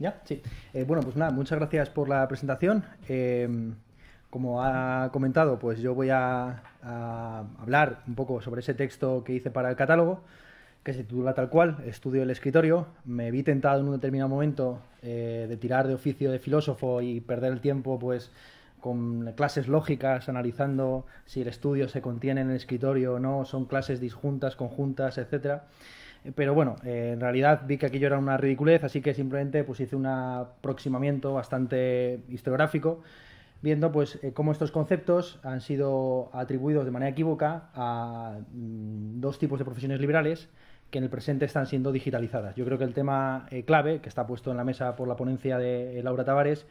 Ya, eh, bueno, pues nada, muchas gracias por la presentación. Em, como ha comentado, pues yo voy a, hablar un poco sobre ese texto que hice para el catálogo, que se titula tal cual, Estudio del escritorio. Me vi tentado en un determinado momento eh, de tirar de oficio de filósofo y perder el tiempo, pues con clases lógicas, analizando si el estudio se contiene en el escritorio o no, son clases disjuntas, conjuntas, etcétera. Eh, pero bueno, eh, en realidad vi que aquello era una ridiculez, así que simplemente pues, hice un aproximamiento bastante historiográfico, viendo pues, eh, cómo estos conceptos han sido atribuidos de manera equívoca a mm, dos tipos de profesiones liberales que en el presente están siendo digitalizadas. Yo creo que el tema clave que está puesto en la mesa por la ponencia de Laura Tavares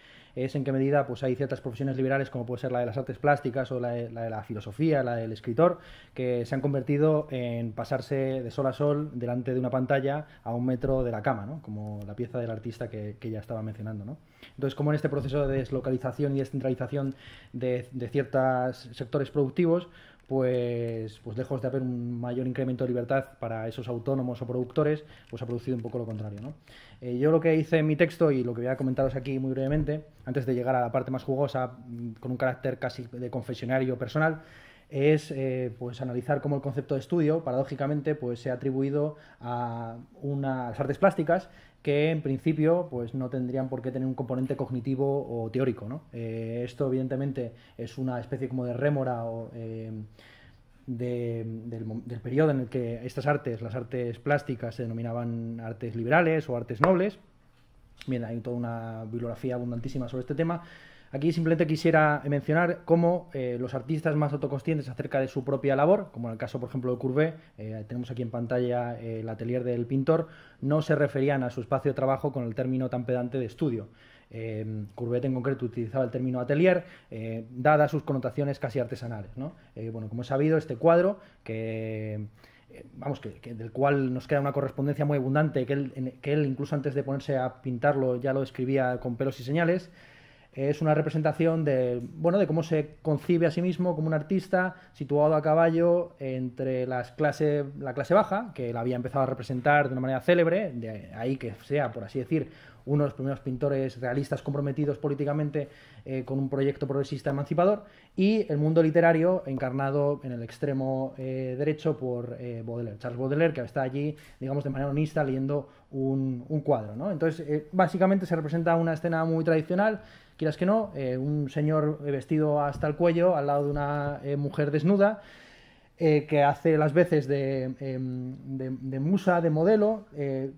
es en qué medida pues, hay ciertas profesiones liberales, como puede ser la de las artes plásticas o la de, la filosofía, la del escritor, que se han convertido en pasarse de sol a sol delante de una pantalla a un metro de la cama, como la pieza del artista que, ya estaba mencionando. Entonces, como en este proceso de deslocalización y descentralización de, de ciertos sectores productivos, pues, pues lejos de haber un mayor incremento de libertad para esos autónomos o productores, pues ha producido un poco lo contrario. ¿no? Eh, yo lo que hice en mi texto y lo que voy a comentaros aquí muy brevemente, antes de llegar a la parte más jugosa, mm, con un carácter casi de confesionario personal, es eh, pues analizar cómo el concepto de estudio, paradójicamente, pues se ha atribuido a, unas artes plásticas que en principio pues no tendrían por qué tener un componente cognitivo o teórico. Eh, esto evidentemente es una especie como de rémora eh, del, del, periodo en el que estas artes, las artes plásticas, se denominaban artes liberales o artes nobles. Bien, hay toda una bibliografía abundantísima sobre este tema, Aquí simplemente quisiera mencionar cómo eh, los artistas más autoconscientes acerca de su propia labor, como en el caso, por ejemplo, de Courbet, eh, tenemos aquí en pantalla eh, el atelier del pintor, no se referían a su espacio de trabajo con el término tan pedante de estudio. Eh, Courbet en concreto utilizaba el término atelier, dada sus connotaciones casi artesanales. bueno, como he sabido, este cuadro, que, del cual nos queda una correspondencia muy abundante, que él, que él incluso antes de ponerse a pintarlo ya lo escribía con pelos y señales, es una representación de, bueno, de cómo se concibe a sí mismo como un artista situado a caballo entre las clases la clase baja, que la había empezado a representar de una manera célebre, de ahí que sea, por así decir, uno de los primeros pintores realistas comprometidos políticamente eh, con un proyecto progresista emancipador, y el mundo literario encarnado en el extremo eh, derecho por eh, Baudelaire, Charles Baudelaire, que está allí, digamos, de manera honesta leyendo un, cuadro. Entonces, básicamente se representa una escena muy tradicional, quieras que no, eh, un señor vestido hasta el cuello al lado de una eh, mujer desnuda. Eh, que hace las veces de, em, musa, de modelo,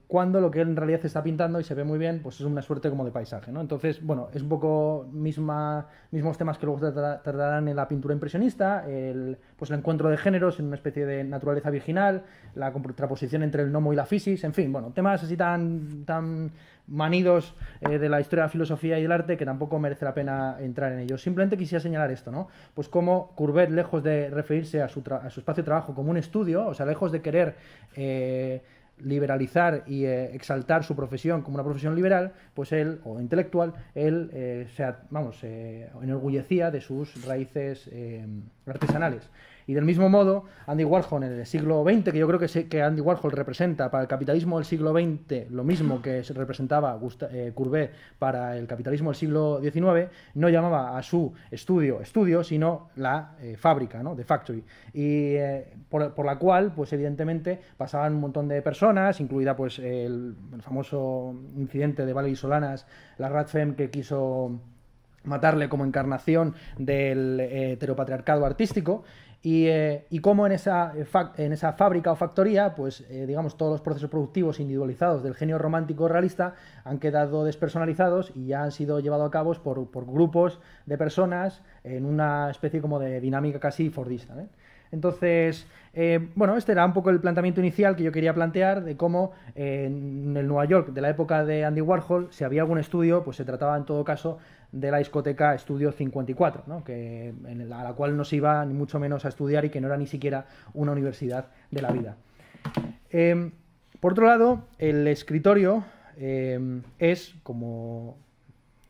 cuando lo que él en realidad está pintando y se ve muy bien, pues es una suerte como de paisaje, ¿no? Entonces, bueno, es un poco misma, mismos temas que luego tratarán en la pintura impresionista, el, pues el encuentro de géneros en una especie de naturaleza virginal, la contraposición entre el gnomo y la fisis, en fin, bueno, temas así tan, tan manidos eh, de la historia de la filosofía y el arte que tampoco merece la pena entrar en ellos. Simplemente quisiera señalar esto, ¿no? Pues como Courbet, lejos de referirse a su, a su espacio de trabajo como un estudio, o sea, lejos de querer eh, liberalizar y eh, exaltar su profesión como una profesión liberal, pues él, o intelectual, él se, vamos, se enorgullecía de sus raíces artesanales. Y del mismo modo, Andy Warhol en el siglo XX, que yo creo que, que Andy Warhol representa para el capitalismo del siglo XX lo mismo que representaba Gust eh, Courbet para el capitalismo del siglo XIX, no llamaba a su estudio estudio, sino la eh, fábrica, ¿no? The Factory. Eh, por, la cual, pues evidentemente, pasaban un montón de personas, incluida pues el, famoso incidente de y Solanas, la Radfem que quiso matarle como encarnación del heteropatriarcado artístico eh, y, cómo eh, en esa, fábrica o factoría, pues eh, digamos, todos los procesos productivos individualizados del genio romántico realista han quedado despersonalizados y ya han sido llevados a cabo por, grupos de personas en una especie como de dinámica casi fordista. Entonces, bueno, este era un poco el planteamiento inicial que yo quería plantear de cómo en el Nueva York de la época de Andy Warhol, si había algún estudio, pues se trataba en todo caso de la discoteca Estudio 54, a la cual no se iba ni mucho menos a estudiar y que no era ni siquiera una universidad de la vida. Em, por otro lado, el escritorio em, es, como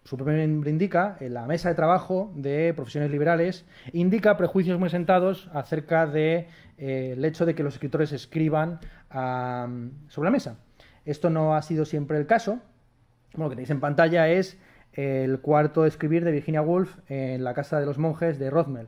su propio nombre indica, en eh, la mesa de trabajo de profesiones liberales, indica prejuicios muy sentados acerca del de, eh, hecho de que los escritores escriban sobre la mesa. Esto no ha sido siempre el caso. Bueno, lo que tenéis en pantalla es el cuarto escribir de Virginia Woolf en la casa de los monjes de Rothmel,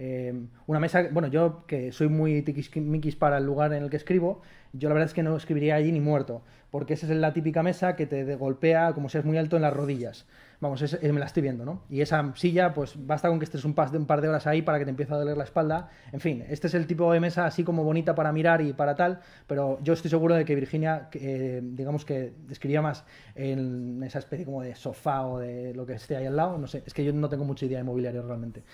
eh, una mesa, bueno, yo que soy muy tiquismiquis para el lugar en el que escribo, yo la verdad es que no escribiría allí ni muerto, porque esa es la típica mesa que te golpea como si es muy alto en las rodillas. Vamos, eh, me la estoy viendo, ¿no? Y esa silla, pues basta con que estés un, par de horas ahí para que te empiece a doler la espalda. En fin, este es el tipo de mesa así como bonita para mirar y para tal, pero yo estoy seguro de que Virginia, eh, digamos que escribía más en esa especie como de sofá o de lo que esté ahí al lado, no sé, es que yo no tengo mucha idea de mobiliario realmente,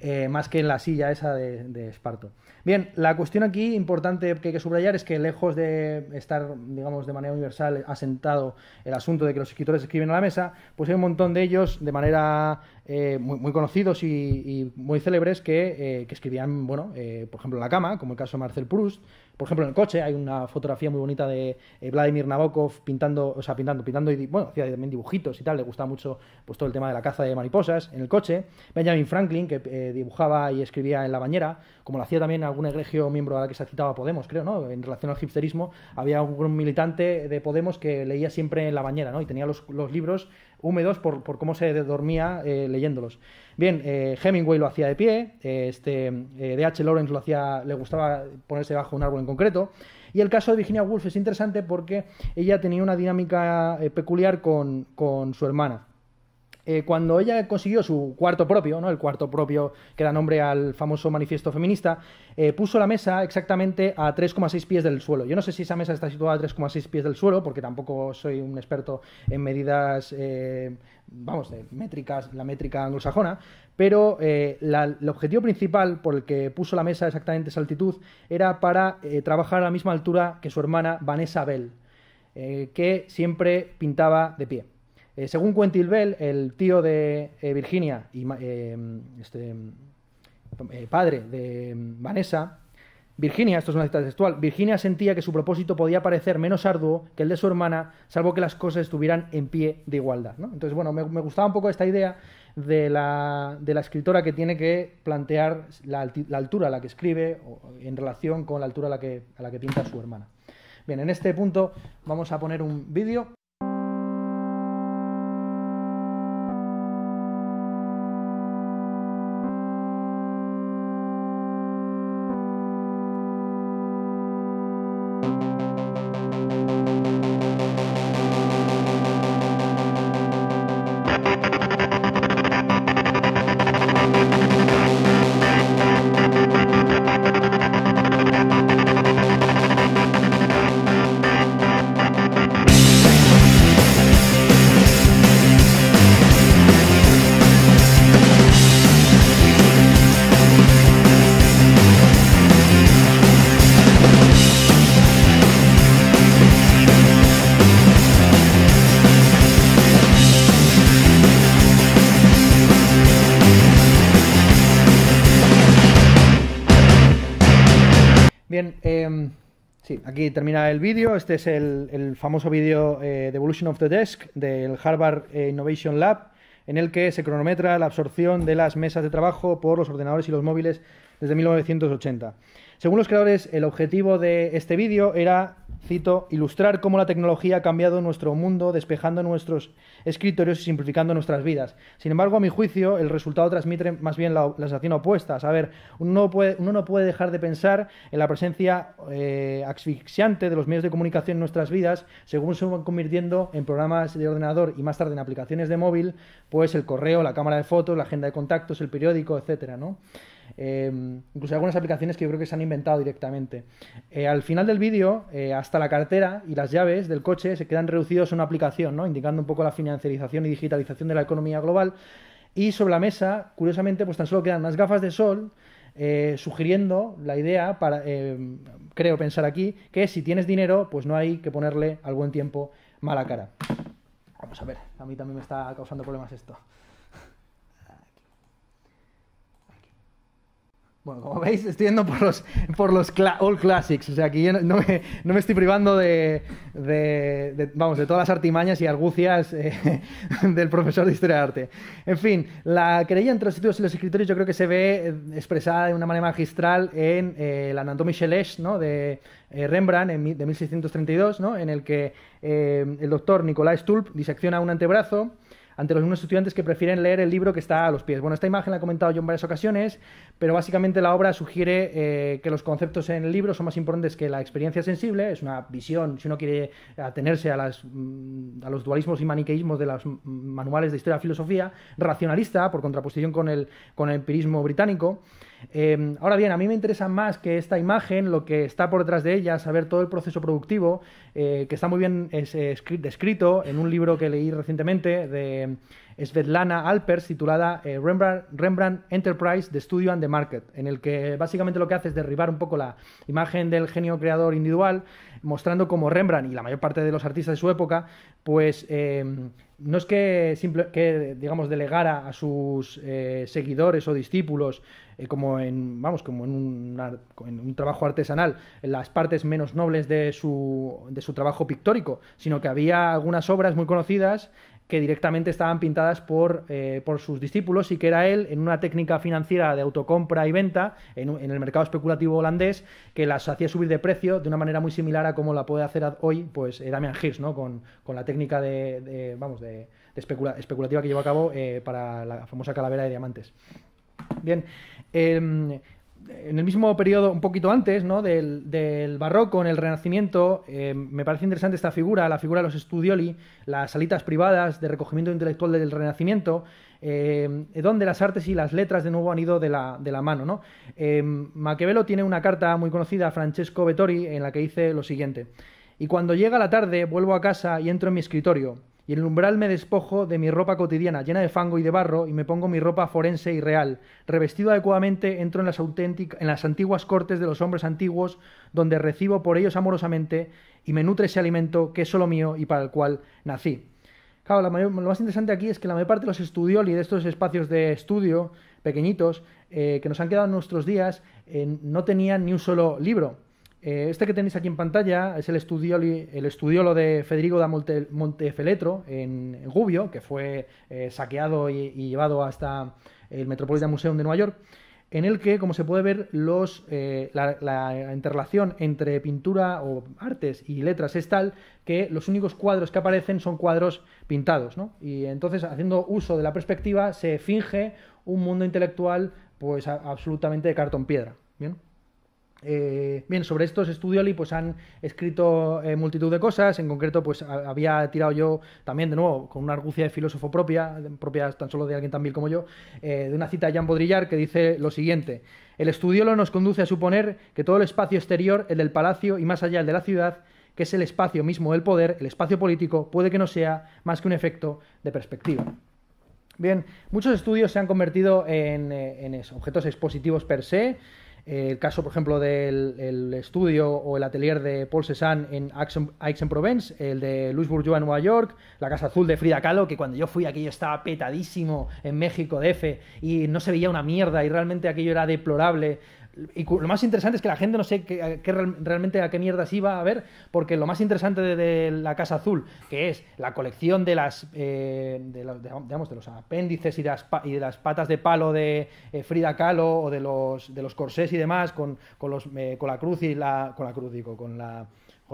eh, más que en la silla esa de, de Esparto. Bien, la cuestión aquí importante que hay que subrayar es que lejos de estar, digamos, de manera universal asentado el asunto de que los escritores escriben a la mesa, pues hay un montón de ellos de manera eh, muy, conocidos y, muy célebres que, eh, escribían, bueno, eh, por ejemplo, en la cama, como el caso de Marcel Proust, por ejemplo, en el coche, hay una fotografía muy bonita de Vladimir Nabokov pintando, o sea, pintando, pintando y, bueno, hacía también dibujitos y tal, le gustaba mucho pues, todo el tema de la caza de mariposas en el coche, Benjamin Franklin, que dibujaba y escribía en la bañera, como lo hacía también algún egregio miembro a que se citaba Podemos, creo, ¿no? En relación al hipsterismo, había un militante de Podemos que leía siempre en la bañera, ¿no? Y tenía los libros húmedos por, cómo se dormía eh, leyéndolos. Bien, eh, Hemingway lo hacía de pie, este, eh, H. Lawrence lo hacía, le gustaba ponerse bajo un árbol en concreto. Y el caso de Virginia Woolf es interesante porque ella tenía una dinámica peculiar con su hermana. Eh, cuando ella consiguió su cuarto propio, el cuarto propio que da nombre al famoso manifiesto feminista, eh, puso la mesa exactamente a 3,6 pies del suelo. Yo no sé si esa mesa está situada a 3,6 pies del suelo, porque tampoco soy un experto en medidas, eh, vamos, de métricas, la métrica anglosajona, pero el objetivo principal por el que puso la mesa exactamente esa altitud era para trabajar a la misma altura que su hermana Vanessa Bell, que siempre pintaba de pie. Eh, según Quentin Bell, el tío de eh, Virginia y eh, este, padre de mm, Vanessa, Virginia, esto es una cita textual, Virginia sentía que su propósito podía parecer menos arduo que el de su hermana, salvo que las cosas estuvieran en pie de igualdad. Entonces, bueno, me, gustaba un poco esta idea de la, escritora que tiene que plantear la, altura a la que escribe en relación con la altura a la que, a la que pinta su hermana. Bien, en este punto vamos a poner un vídeo. aquí termina el vídeo. Este es el, famoso vídeo eh, de Evolution of the Desk del Harvard eh, Innovation Lab, en el que se cronometra la absorción de las mesas de trabajo por los ordenadores y los móviles desde 1980. Según los creadores, el objetivo de este vídeo era cito, ilustrar cómo la tecnología ha cambiado nuestro mundo, despejando nuestros escritorios y simplificando nuestras vidas. Sin embargo, a mi juicio, el resultado transmite más bien la, situación sensación opuesta. A ver, uno no, puede, no puede dejar de pensar en la presencia eh, asfixiante de los medios de comunicación en nuestras vidas, según se van convirtiendo en programas de ordenador y más tarde en aplicaciones de móvil, pues el correo, la cámara de fotos, la agenda de contactos, el periódico, etcétera, ¿no? Em, incluso algunas aplicaciones que yo creo que se han inventado directamente. Eh, al final del vídeo, eh, hasta la cartera y las llaves del coche se quedan reducidos a una aplicación, indicando un poco la financiarización y digitalización de la economía global. Y sobre la mesa, curiosamente, pues tan solo quedan unas gafas de sol, eh, sugiriendo la idea, para, em, creo pensar aquí, que si tienes dinero, pues no hay que ponerle al buen tiempo mala cara. Vamos a ver, a mí también me está causando problemas esto. Bueno, como veis, estoy yendo por los, por los All Classics. O sea, aquí no, no, me, estoy privando de, de, vamos, de todas las artimañas y argucias eh, del profesor de Historia de Arte. En fin, la querella entre los y los escritores yo creo que se ve eh, expresada de una manera magistral en eh, la Anatomie de eh, Rembrandt de 1632, ¿no? en el que el doctor Nicolás Tulp disecciona un antebrazo ante los mismos estudiantes que prefieren leer el libro que está a los pies. Bueno, esta imagen la he comentado yo en varias ocasiones, pero básicamente la obra sugiere eh, que los conceptos en el libro son más importantes que la experiencia sensible, es una visión, si uno quiere atenerse a, mm, los dualismos y maniqueísmos de los mm, manuales de historia y filosofía, racionalista, por contraposición con el empirismo británico. Em, ahora bien, a mí me interesa más que esta imagen, lo que está por detrás de ella, saber todo el proceso productivo, eh, que está muy bien eh, descrito en un libro que leí recientemente de Svetlana Alpers titulada eh, Rembrandt, Enterprise, The Studio and the Market, en el que eh, básicamente lo que hace es derribar un poco la imagen del genio creador individual, mostrando cómo Rembrandt y la mayor parte de los artistas de su época, pues eh, no es que, digamos delegara a sus seguidores o discípulos como en vamos como en un, un, trabajo artesanal en las partes menos nobles de su, de su trabajo pictórico sino que había algunas obras muy conocidas que directamente estaban pintadas por, eh, por, sus discípulos y que era él, en una técnica financiera de autocompra y venta en, el mercado especulativo holandés, que las hacía subir de precio de una manera muy similar a como la puede hacer hoy pues, eh, Damian Hirst, con, la técnica de, vamos, de, especulativa que llevó a cabo eh, para la famosa calavera de diamantes. Bien, em, en el mismo periodo, un poquito antes, ¿no? del, barroco, en el renacimiento, eh, me parece interesante esta figura, la figura de los studioli, las salitas privadas de recogimiento intelectual del renacimiento, eh, donde las artes y las letras de nuevo han ido de la, mano. ¿no? Eh, Maquiavelo tiene una carta muy conocida a Francesco Vettori en la que dice lo siguiente, y cuando llega la tarde vuelvo a casa y entro en mi escritorio y en el umbral me despojo de mi ropa cotidiana llena de fango y de barro y me pongo mi ropa forense y real. Revestido adecuadamente entro en las, en las antiguas cortes de los hombres antiguos, donde recibo por ellos amorosamente y me nutre ese alimento que es solo mío y para el cual nací. Claro, lo más interesante aquí es que la mayor parte de los estudioli, de estos espacios de estudio pequeñitos eh, que nos han quedado en nuestros días, eh, no tenían ni un solo libro eh, este que tenéis aquí en pantalla es el, estudio el estudiolo de Federico da Montefeletro en, Gubbio, que fue eh, saqueado y, llevado hasta el Metropolitan Museum de Nueva York, en el que, como se puede ver, eh, la, interrelación entre pintura o artes y letras es tal que los únicos cuadros que aparecen son cuadros pintados. ¿no? Y entonces, haciendo uso de la perspectiva, se finge un mundo intelectual pues absolutamente de cartón piedra. ¿bien? Eh, bien, sobre estos estudioli pues han escrito eh, multitud de cosas, en concreto pues había tirado yo también de nuevo con una argucia de filósofo propia, propia tan solo de alguien tan vil como yo, eh, de una cita de Jean Baudrillard que dice lo siguiente, el estudiolo nos conduce a suponer que todo el espacio exterior, el del palacio y más allá el de la ciudad, que es el espacio mismo del poder, el espacio político, puede que no sea más que un efecto de perspectiva. Bien, muchos estudios se han convertido en, objetos expositivos per se, el caso, por ejemplo, del el estudio o el atelier de Paul Cézanne en Aix-en-Provence, el de Louis Bourgeois en Nueva York, la Casa Azul de Frida Kahlo, que cuando yo fui aquello estaba petadísimo en México DF y no se veía una mierda y realmente aquello era deplorable y lo más interesante es que la gente no sé qué, realmente a qué mierdas iba a ver, porque lo más interesante de, la Casa Azul, que es la colección de las, eh, de, los apéndices y de las, patas de palo de eh, Frida Kahlo o de los, de los corsés y demás, con, los, eh, con la cruz y la, con la cruz, digo, con la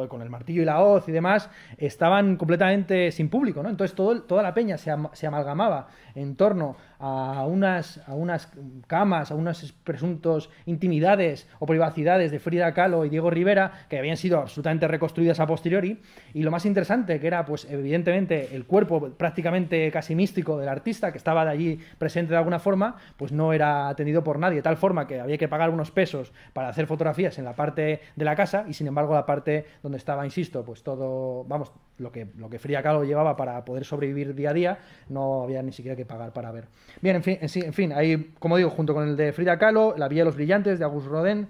con el martillo y la hoz y demás, estaban completamente sin público, ¿no? Entonces toda la peña se, amalgamaba en torno a unas, a unas camas, a unas presuntos intimidades o privacidades de Frida Kahlo y Diego Rivera, que habían sido absolutamente reconstruidas a posteriori, y lo más interesante que era, pues evidentemente, el cuerpo prácticamente casi místico del artista, que estaba de allí presente de alguna forma, pues no era atendido por nadie, de tal forma que había que pagar unos pesos para hacer fotografías en la parte de la casa, y sin embargo la parte donde estaba, insisto, pues todo, vamos, lo que, lo que Kahlo llevaba para poder sobrevivir día a día, no había ni siquiera que pagar para ver. Bien, en fin, en, fin ahí, como digo, junto con el de Frida Kahlo, La Villa de los Brillantes de Auguste Rodin,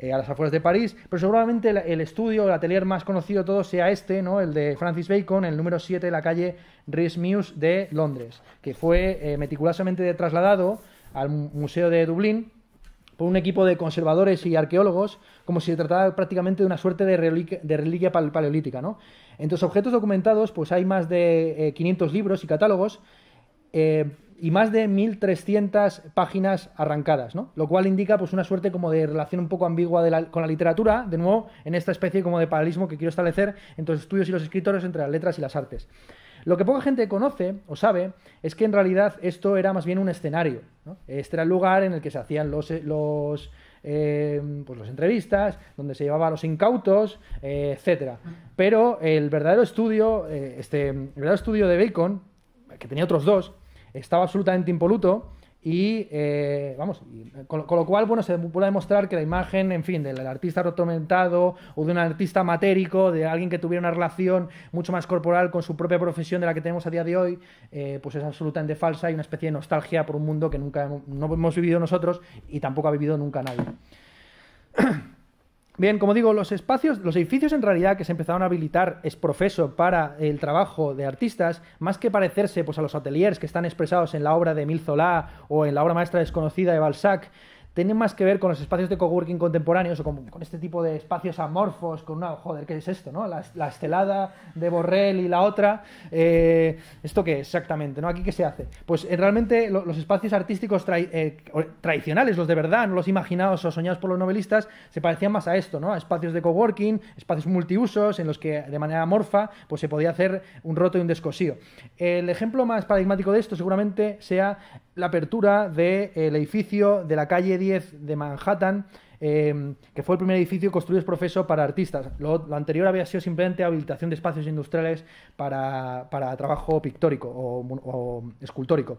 eh, a las afueras de París, pero seguramente el, estudio, el atelier más conocido de todos sea este, ¿no? el de Francis Bacon, el número 7 de la calle Rhys de Londres, que fue eh, meticulosamente trasladado al Museo de Dublín, por un equipo de conservadores y arqueólogos, como si se tratara prácticamente de una suerte de reliquia, paleolítica. ¿no? Entre los objetos documentados, pues hay más de 500 eh, libros y catálogos eh, y más de 1.300 páginas arrancadas, lo cual indica pues, una suerte de relación un poco ambigua con la literatura, de nuevo, en esta especie como de paralelismo que quiero establecer entre los estudios y los escritores, entre las letras y las artes. Lo que poca gente conoce o sabe es que en realidad esto era más bien un escenario. Este era el lugar en el que se hacían los, eh, los eh, pues las entrevistas, donde se llevaban los incautos, eh, etcétera. Pero el verdadero estudio, este, el verdadero estudio de Bacon, que tenía otros dos, estaba absolutamente impoluto y eh, vamos, eh, con, lo cual, bueno, se puede demostrar que la imagen, en fin, del artista atormentado, o de un artista matérico, de alguien que tuviera una relación mucho más corporal con su propia profesión de la que tenemos a día de hoy, eh, pues es absolutamente falsa y una especie de nostalgia por un mundo que nunca hemos vivido nosotros y tampoco ha vivido nunca nadie. Bien, como digo, los espacios, los edificios en realidad que se empezaron a habilitar es profeso para el trabajo de artistas, más que parecerse pues, a los ateliers que están expresados en la obra de Emile Zola o en la obra maestra desconocida de Balzac, tienen más que ver con los espacios de coworking contemporáneos o con, este tipo de espacios amorfos, con una, joder, ¿qué es esto? No? La, estelada de Borrell y la otra, eh, ¿esto qué es exactamente? ¿no? ¿Aquí qué se hace? Pues eh, realmente los espacios artísticos eh, tradicionales, los de verdad, no los imaginados o soñados por los novelistas, se parecían más a esto, ¿no? a espacios de coworking, espacios multiusos en los que de manera amorfa pues, se podía hacer un roto y un descosío. El ejemplo más paradigmático de esto seguramente sea la apertura del eh, edificio de la calle 10 de Manhattan, eh, que fue el primer edificio construido profeso para artistas. Lo, anterior había sido simplemente habilitación de espacios industriales para, trabajo pictórico o, escultórico.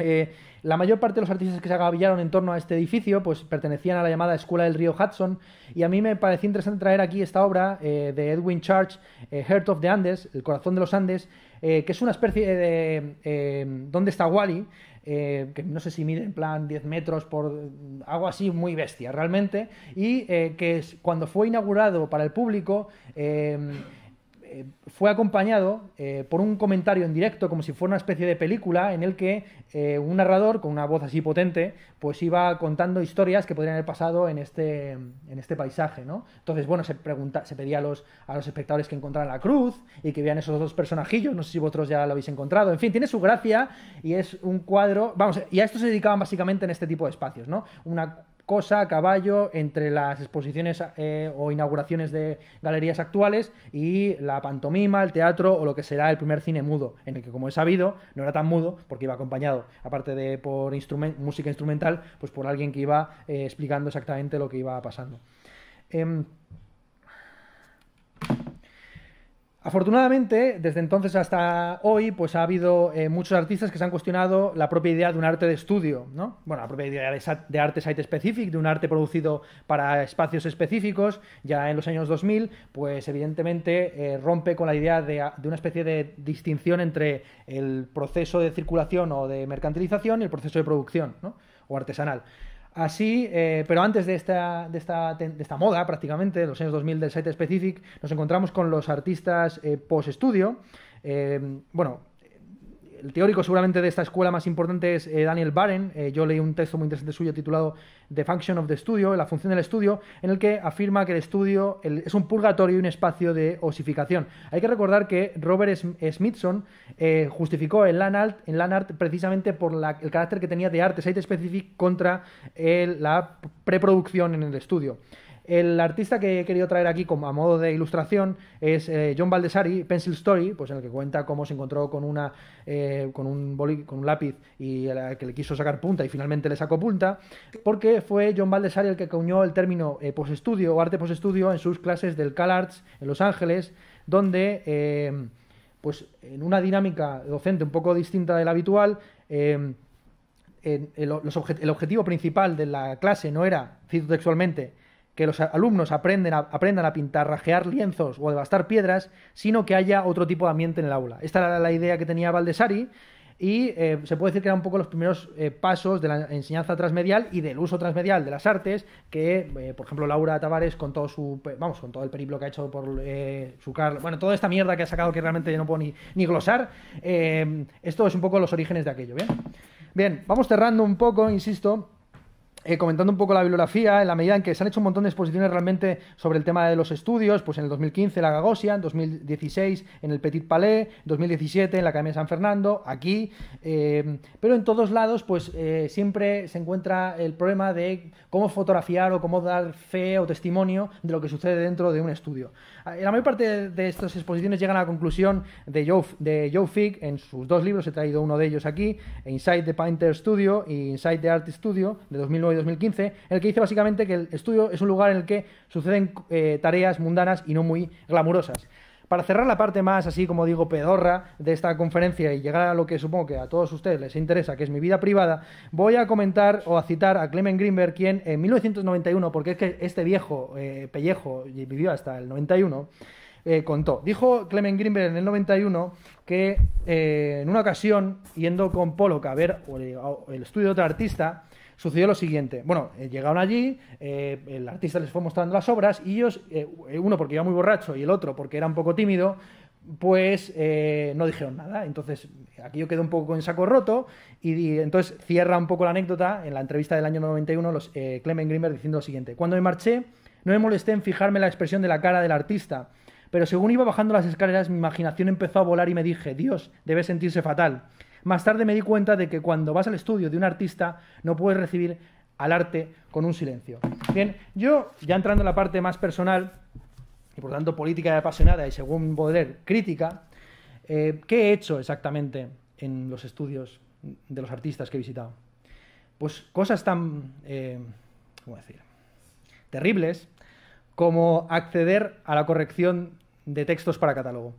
Eh, la mayor parte de los artistas que se agavillaron en torno a este edificio pues, pertenecían a la llamada Escuela del Río Hudson y a mí me pareció interesante traer aquí esta obra de Edwin Church, Heart of the Andes, El Corazón de los Andes, que es una especie de ¿Dónde está Wally? Eh, que no sé si mide en plan 10 metros por algo así muy bestia realmente, y eh, que cuando fue inaugurado para el público, eh, eh, fue acompañado eh, por un comentario en directo, como si fuera una especie de película, en el que eh, un narrador con una voz así potente, pues iba contando historias que podrían haber pasado en este, en este paisaje, ¿no? Entonces, bueno, se, pregunta, se pedía a los, a los espectadores que encontraran la cruz y que vean esos dos personajillos, no sé si vosotros ya lo habéis encontrado, en fin, tiene su gracia y es un cuadro, vamos, y a esto se dedicaban básicamente en este tipo de espacios, ¿no? Una cosa a caballo entre las exposiciones eh, o inauguraciones de galerías actuales y la pantomima, el teatro o lo que será el primer cine mudo, en el que, como he sabido, no era tan mudo porque iba acompañado, aparte de por música instrumental, pues por alguien que iba eh, explicando exactamente lo que iba pasando. Em, Afortunadamente, desde entonces hasta hoy, pues ha habido eh, muchos artistas que se han cuestionado la propia idea de un arte de estudio, ¿no? Bueno, la propia idea de, arte site specific, de un arte producido para espacios específicos, ya en los años 2000, pues evidentemente eh, rompe con la idea de, de, una especie de distinción entre el proceso de circulación o de mercantilización y el proceso de producción, ¿no? O artesanal. Así, eh, pero antes de esta, de, esta, de esta moda prácticamente, los años 2000 del Site Specific, nos encontramos con los artistas eh, post-estudio. Eh, bueno, el teórico seguramente de esta escuela más importante es eh, Daniel Barren. Eh, yo leí un texto muy interesante suyo titulado The Function of the Studio, la función del estudio, en el que afirma que el estudio es un purgatorio y un espacio de osificación. Hay que recordar que Robert eh, Smithson justificó el Lanart, precisamente por el carácter que tenía de arte site specific contra la preproducción en el estudio. El artista que he querido traer aquí como a modo de ilustración es eh, John Baldessari, Pencil Story, pues en el que cuenta cómo se encontró con, eh, un, lápiz y eh, que le quiso sacar punta y finalmente le sacó punta, porque fue John Baldessari el que acuñó el término post postestudio o arte postestudio en sus clases del Cal Arts en Los Ángeles, donde pues en una dinámica docente un poco distinta de la habitual, em, el, el, objetivo principal de la clase no era, cito textualmente, que los alumnos aprenden a, aprendan a pintar, rajear lienzos o a devastar piedras, sino que haya otro tipo de ambiente en el aula. Esta era la idea que tenía Valdesari y eh, se puede decir que eran un poco los primeros eh, pasos de la enseñanza transmedial y del uso transmedial de las artes que eh, por ejemplo Laura Tavares con todo su vamos con todo el periplo que ha hecho por su car bueno toda esta mierda que ha sacado que realmente yo no puedo ni, ni glosar esto es un poco los orígenes de aquello bien bien vamos cerrando un poco insisto eh, comentando un poco la bibliografía, en la medida en que se han hecho un montón de exposiciones realmente sobre el tema de los estudios, pues en el 2015 en la Gagosia, en 2016 en el Petit Palais, en 2017 en la Academia de San Fernando, aquí, eh, pero en todos lados pues eh, siempre se encuentra el problema de cómo fotografiar o cómo dar fe o testimonio de lo que sucede dentro de un estudio. La mayor parte de estas exposiciones llegan a la conclusión de Joe, de Fick en sus dos libros, he traído uno de ellos aquí, Inside the Painter Studio y Inside the Art Studio de 2009 2015, el que dice básicamente que el estudio es un lugar en el que suceden eh, tareas mundanas y no muy glamurosas. Para cerrar la parte más, así como digo, pedorra de esta conferencia y llegar a lo que supongo que a todos ustedes les interesa, que es mi vida privada, voy a comentar o a citar a Clement Greenberg, quien en 1991, porque es que este viejo eh, pellejo vivió hasta el 91, eh, contó. Dijo Clement Greenberg en el 91 que en una ocasión, yendo con Pollock a ver el estudio de otro artista, sucedió lo siguiente. Bueno, eh, llegaron allí, eh, el artista les fue mostrando las obras y ellos, eh, uno porque iba muy borracho y el otro porque era un poco tímido, pues no dijeron nada. Entonces, aquello quedó un poco en saco roto y, entonces cierra un poco la anécdota en la entrevista del año 91, los, Clement Grimmer diciendo lo siguiente. Cuando me marché, no me molesté en fijarme la expresión de la cara del artista. Pero según iba bajando las escaleras, mi imaginación empezó a volar y me dije, Dios, debe sentirse fatal. Más tarde me di cuenta de que cuando vas al estudio de un artista no puedes recibir al arte con un silencio. Bien, yo ya entrando en la parte más personal y por tanto política y apasionada y según poder crítica, eh, ¿qué he hecho exactamente en los estudios de los artistas que he visitado? Pues cosas tan, eh, ¿cómo decir? Terribles como acceder a la corrección de textos para catálogo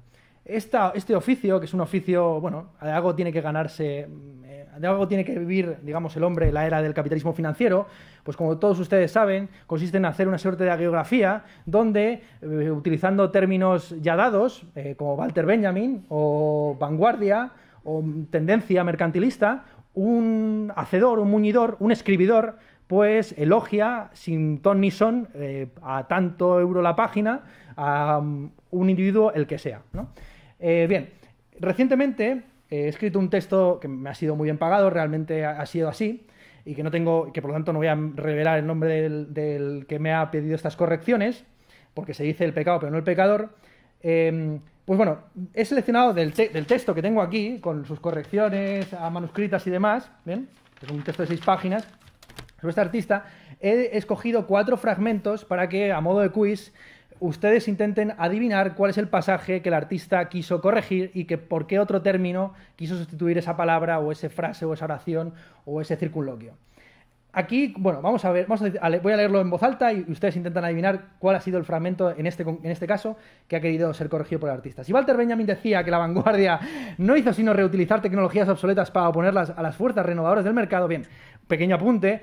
este oficio, que es un oficio, bueno, de algo tiene que ganarse, mm, eh, de algo tiene que vivir, digamos, el hombre, en la era del capitalismo financiero, pues como todos ustedes saben, consiste en hacer una suerte de geografía donde, eh, utilizando términos ya dados, eh, como Walter Benjamin, o vanguardia, o tendencia mercantilista, un hacedor, un muñidor, un escribidor, pues elogia sin ton ni son a tanto euro la página a mm, un individuo el que sea. Eh, bien, recientemente eh, he escrito un texto que me ha sido muy bien pagado, realmente ha, sido así, y que no tengo, que por lo tanto no voy a revelar el nombre del, que me ha pedido estas correcciones, porque se dice el pecado, pero no el pecador. Em, pues bueno, he seleccionado del, texto que tengo aquí, con sus correcciones a manuscritas y demás, ¿bien? es un texto de seis páginas, sobre este artista, he escogido cuatro fragmentos para que, a modo de quiz, ustedes intenten adivinar cuál es el pasaje que el artista quiso corregir y que por qué otro término quiso sustituir esa palabra o esa frase o esa oración o ese circunloquio. Aquí, bueno, vamos a ver, voy a leerlo en voz alta y ustedes intentan adivinar cuál ha sido el fragmento en este, en este caso que ha querido ser corregido por el artista. Si Walter Benjamin decía que la vanguardia no hizo sino reutilizar tecnologías obsoletas para oponerlas a las fuerzas renovadoras del mercado, bien, pequeño apunte,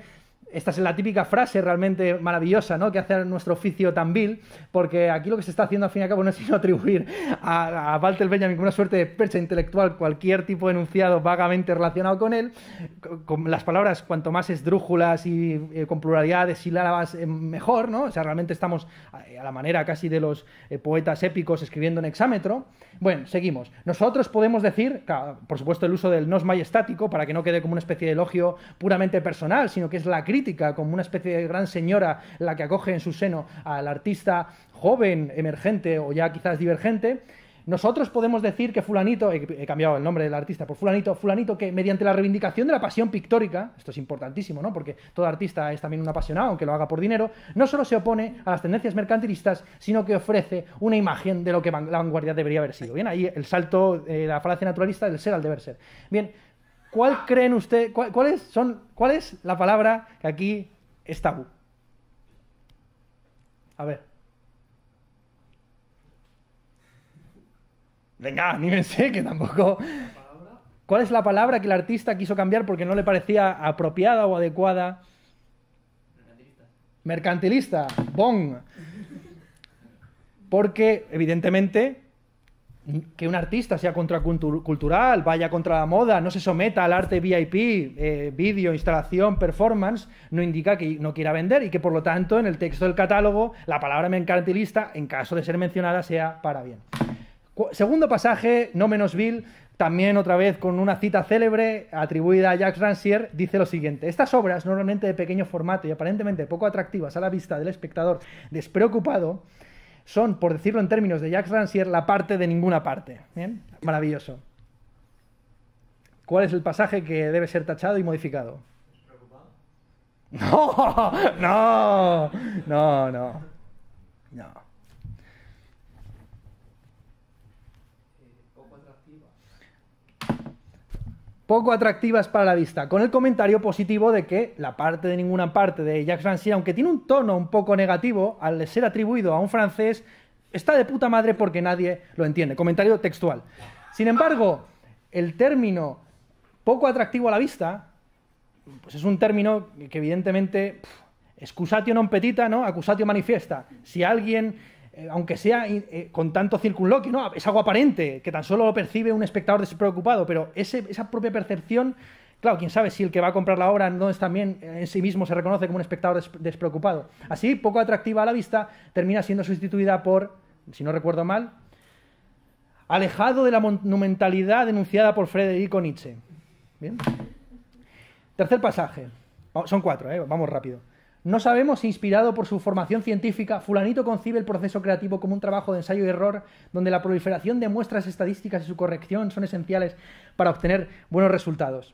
esta es la típica frase realmente maravillosa ¿no? que hace nuestro oficio tan vil, porque aquí lo que se está haciendo al fin y al cabo no es sino atribuir a, Walter Benjamin como una suerte de percha intelectual cualquier tipo de enunciado vagamente relacionado con él, con, las palabras cuanto más esdrújulas y eh, con pluralidad de sílabas eh, mejor, ¿no? o sea, realmente estamos eh, a, la manera casi de los poetas épicos escribiendo en hexámetro. Bueno, seguimos. Nosotros podemos decir, por supuesto, el uso del nos estático para que no quede como una especie de elogio puramente personal, sino que es la crítica como una especie de gran señora la que acoge en su seno al artista joven, emergente o ya quizás divergente, nosotros podemos decir que fulanito, he, cambiado el nombre del artista por fulanito, fulanito que mediante la reivindicación de la pasión pictórica, esto es importantísimo, ¿no? Porque todo artista es también un apasionado, aunque lo haga por dinero, no solo se opone a las tendencias mercantilistas, sino que ofrece una imagen de lo que la vanguardia debería haber sido. Bien, ahí el salto, de la falacia naturalista del ser al deber ser. Bien, ¿Cuál creen ustedes, cuál, es, son, cuál es la palabra que aquí es tabú? A ver. Venga, anímense, que tampoco. ¿Cuál es la palabra que el artista quiso cambiar porque no le parecía apropiada o adecuada? Mercantilista. Mercantilista, ¡Bong! Porque, evidentemente, que un artista sea contracultural, vaya contra la moda, no se someta al arte VIP, eh, vídeo, instalación, performance, no indica que no quiera vender y que por lo tanto en el texto del catálogo la palabra mercantilista, en caso de ser mencionada, sea para bien. Segundo pasaje, no menos vil, también otra vez con una cita célebre atribuida a Jacques Rancière, dice lo siguiente. Estas obras, normalmente de pequeño formato y aparentemente poco atractivas a la vista del espectador despreocupado, son, por decirlo en términos de Jacques Rancière, la parte de ninguna parte. ¿Bien? Maravilloso. ¿Cuál es el pasaje que debe ser tachado y modificado? No, no, no, no. No. poco atractivas para la vista, con el comentario positivo de que la parte de ninguna parte de Jacques Rancière, aunque tiene un tono un poco negativo al ser atribuido a un francés, está de puta madre porque nadie lo entiende. Comentario textual. Sin embargo, el término poco atractivo a la vista, pues es un término que evidentemente, excusatio non petita, ¿no? Acusatio manifiesta. Si alguien eh, aunque sea eh, con tanto circunloquio, ¿no? Es algo aparente, que tan solo lo percibe un espectador despreocupado, pero esa propia percepción, claro, quién sabe si el que va a comprar la obra no es también eh, en sí mismo se reconoce como un espectador despreocupado. Así, poco atractiva a la vista, termina siendo sustituida por, si no recuerdo mal, alejado de la monumentalidad denunciada por Frederico Nietzsche. Bien. Tercer pasaje. Son cuatro, vamos rápido. No sabemos si inspirado por su formación científica, fulanito concibe el proceso creativo como un trabajo de ensayo y error, donde la proliferación de muestras estadísticas y su corrección son esenciales para obtener buenos resultados.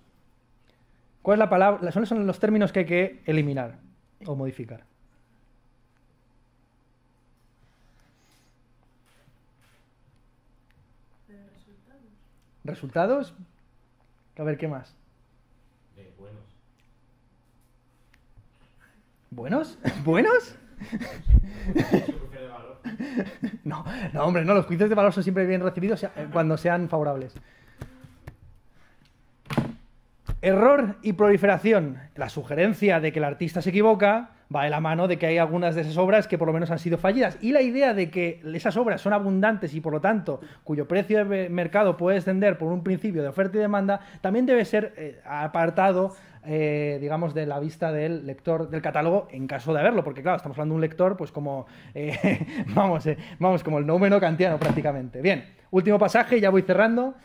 ¿Cuáles la palabra? son los términos que hay que eliminar o modificar? Resultados. A ver, ¿qué más? buenos. ¿Buenos? ¿Buenos? no, no, hombre, no, los juicios de valor son siempre bien recibidos eh, cuando sean favorables. Error y proliferación. La sugerencia de que el artista se equivoca va de la mano de que hay algunas de esas obras que por lo menos han sido fallidas. Y la idea de que esas obras son abundantes y por lo tanto cuyo precio de mercado puede descender por un principio de oferta y demanda también debe ser eh, apartado eh, digamos, de la vista del lector del catálogo en caso de haberlo, porque claro, estamos hablando de un lector, pues como, eh, vamos, eh, vamos, como el número kantiano prácticamente. Bien, último pasaje, ya voy cerrando.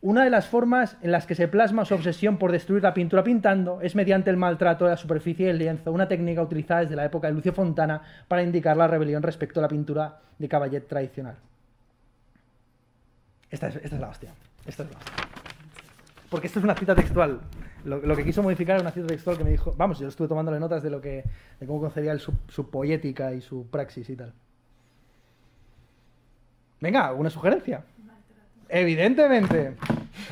Una de las formas en las que se plasma su obsesión por destruir la pintura pintando es mediante el maltrato de la superficie del lienzo, una técnica utilizada desde la época de Lucio Fontana para indicar la rebelión respecto a la pintura de caballet tradicional. Esta es, esta es la hostia. Esta es la hostia. Porque esto es una cita textual lo, que quiso modificar era una cita textual que me dijo, vamos, yo estuve tomándole notas de lo que, cómo concebía su, poética y su praxis y tal. Venga, ¿alguna sugerencia? Evidentemente.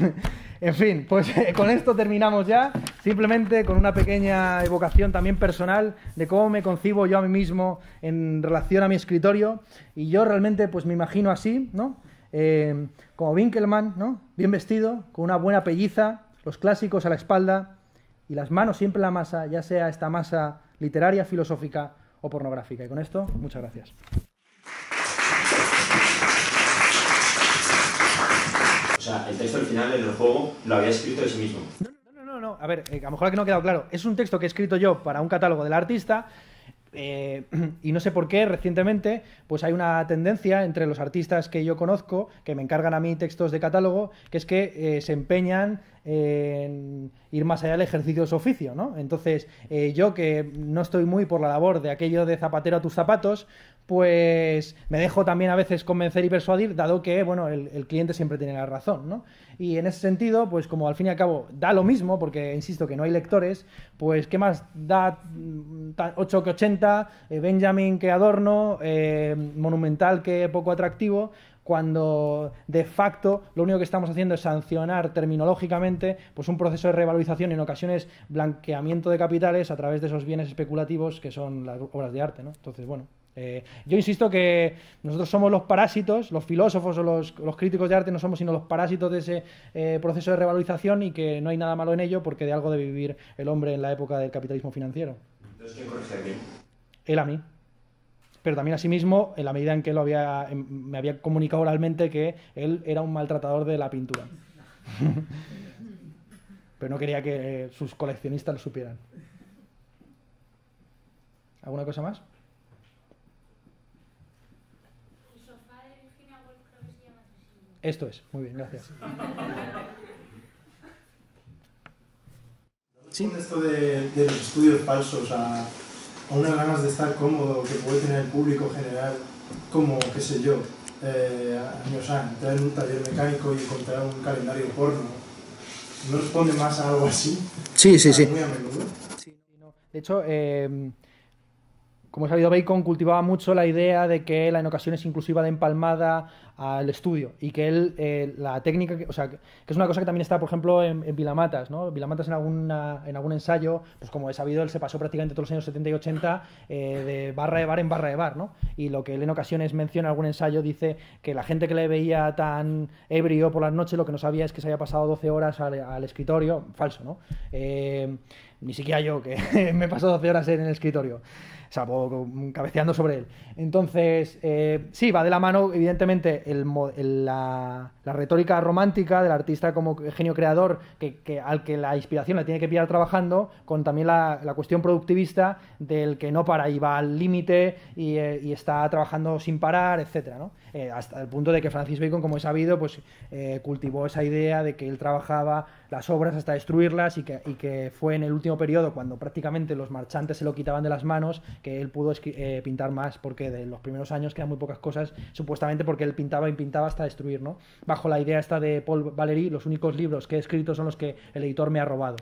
en fin, pues eh, con esto terminamos ya, simplemente con una pequeña evocación también personal de cómo me concibo yo a mí mismo en relación a mi escritorio. Y yo realmente pues me imagino así, ¿no? Eh, como Winkelmann, ¿no? Bien vestido, con una buena pelliza, los clásicos a la espalda y las manos siempre en la masa, ya sea esta masa literaria, filosófica o pornográfica. Y con esto, muchas gracias. O sea, el texto original del juego lo había escrito de sí mismo. No, no, no, no. A ver, eh, a lo mejor que no ha quedado claro. Es un texto que he escrito yo para un catálogo del artista eh, y no sé por qué, recientemente, pues hay una tendencia entre los artistas que yo conozco, que me encargan a mí textos de catálogo, que es que eh, se empeñan en ir más allá del ejercicio de su oficio, ¿no? Entonces, eh, yo que no estoy muy por la labor de aquello de zapatero a tus zapatos, pues me dejo también a veces convencer y persuadir, dado que, bueno, el, cliente siempre tiene la razón, ¿no? Y en ese sentido, pues como al fin y al cabo da lo mismo, porque insisto que no hay lectores, pues ¿qué más da 8 mm, que 80, eh, Benjamin que Adorno, eh, Monumental que poco atractivo? cuando de facto lo único que estamos haciendo es sancionar terminológicamente pues un proceso de revalorización y en ocasiones blanqueamiento de capitales a través de esos bienes especulativos que son las obras de arte, ¿no? Entonces, bueno, eh, yo insisto que nosotros somos los parásitos, los filósofos o los, críticos de arte no somos sino los parásitos de ese eh, proceso de revalorización y que no hay nada malo en ello porque de algo debe vivir el hombre en la época del capitalismo financiero. Entonces, a Él a mí. Pero también a sí mismo en la medida en que lo había, me había comunicado oralmente que él era un maltratador de la pintura. Pero no quería que sus coleccionistas lo supieran. ¿Alguna cosa más? Esto es. Muy bien, gracias. Sí. Con esto de, los estudios falsos a, unas ganas de estar cómodo que puede tener el público general, como, qué sé yo, eh, años entrar en un taller mecánico y encontrar un calendario porno, ¿no responde más a algo así? Sí, sí, sí. Muy a menudo. Sí, De hecho, em, como he sabido, Bacon cultivaba mucho la idea de que la en ocasiones inclusiva de empalmada al estudio y que él, eh, la técnica, o sea, que es una cosa que también está, por ejemplo, en, Vilamatas, ¿no? Vilamatas en, algún ensayo, pues como he sabido, él se pasó prácticamente todos los años 70 y 80 de barra de bar en barra de bar, ¿no? Y lo que él en ocasiones menciona en algún ensayo dice que la gente que le veía tan ebrio por las noches lo que no sabía es que se había pasado 12 horas al, escritorio, falso, ¿no? Eh, ni siquiera yo, que me he pasado 12 horas en el escritorio sea, mm, cabeceando sobre él. Entonces, eh, sí, va de la mano, evidentemente, la, retórica romántica del artista como genio creador, que, al que la inspiración la tiene que pillar trabajando, con también la, cuestión productivista del que no para y va al límite y, eh, y, está trabajando sin parar, etcétera, ¿no? Eh, hasta el punto de que Francis Bacon, como he sabido, pues eh, cultivó esa idea de que él trabajaba las obras hasta destruirlas y que, fue en el último periodo, cuando prácticamente los marchantes se lo quitaban de las manos, que él pudo eh, pintar más, porque de los primeros años quedan muy pocas cosas, supuestamente porque él pintaba y pintaba hasta destruir, Bajo la idea esta de Paul Valéry, los únicos libros que he escrito son los que el editor me ha robado.